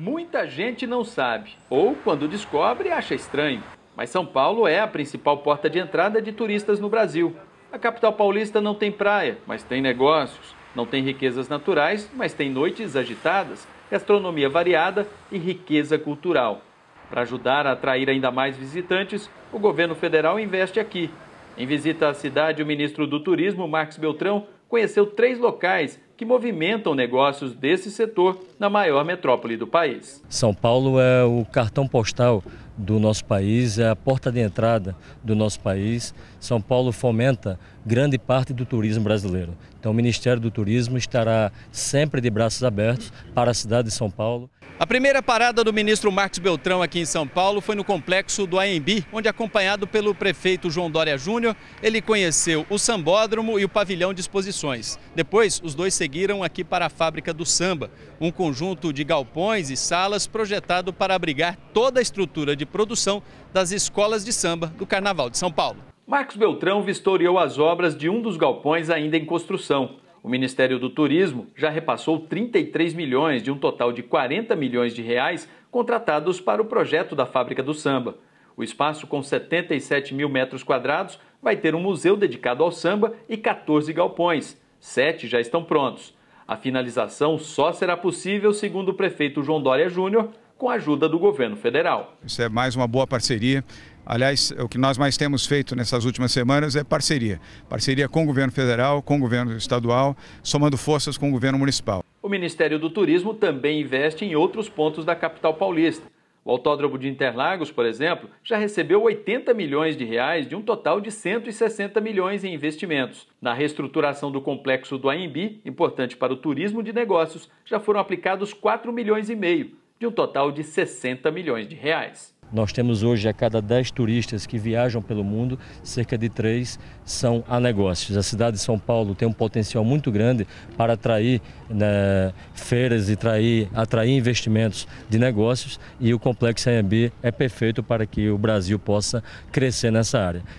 Muita gente não sabe, ou quando descobre, acha estranho. Mas São Paulo é a principal porta de entrada de turistas no Brasil. A capital paulista não tem praia, mas tem negócios. Não tem riquezas naturais, mas tem noites agitadas, gastronomia variada e riqueza cultural. Para ajudar a atrair ainda mais visitantes, o governo federal investe aqui. Em visita à cidade, o ministro do Turismo, Marcos Beltrão, conheceu três locais que movimentam negócios desse setor na maior metrópole do país. São Paulo é o cartão postal do nosso país, é a porta de entrada do nosso país. São Paulo fomenta grande parte do turismo brasileiro. Então, o Ministério do Turismo estará sempre de braços abertos para a cidade de São Paulo. A primeira parada do ministro Marcos Beltrão aqui em São Paulo foi no complexo do AMB, onde, acompanhado pelo prefeito João Dória Júnior, ele conheceu o sambódromo e o pavilhão de exposições. Depois, os dois seguiram aqui para a fábrica do samba, um conjunto de galpões e salas projetado para abrigar toda a estrutura de produção das escolas de samba do Carnaval de São Paulo. Marcos Beltrão vistoriou as obras de um dos galpões ainda em construção. O Ministério do Turismo já repassou 33 milhões de um total de 40 milhões de reais contratados para o projeto da Fábrica do Samba. O espaço, com 77 mil metros quadrados, vai ter um museu dedicado ao samba e 14 galpões. Sete já estão prontos. A finalização só será possível, segundo o prefeito João Dória Júnior, com a ajuda do governo federal. Isso é mais uma boa parceria. Aliás, é o que nós mais temos feito nessas últimas semanas é parceria. Parceria com o governo federal, com o governo estadual, somando forças com o governo municipal. O Ministério do Turismo também investe em outros pontos da capital paulista. O Autódromo de Interlagos, por exemplo, já recebeu 80 milhões de reais de um total de 160 milhões em investimentos. Na reestruturação do complexo do AMB, importante para o turismo de negócios, já foram aplicados 4 milhões e meio de um total de 60 milhões de reais. Nós temos hoje, a cada 10 turistas que viajam pelo mundo, cerca de 3 são a negócios. A cidade de São Paulo tem um potencial muito grande para atrair né, feiras e atrair, atrair investimentos de negócios e o Complexo AMB é perfeito para que o Brasil possa crescer nessa área.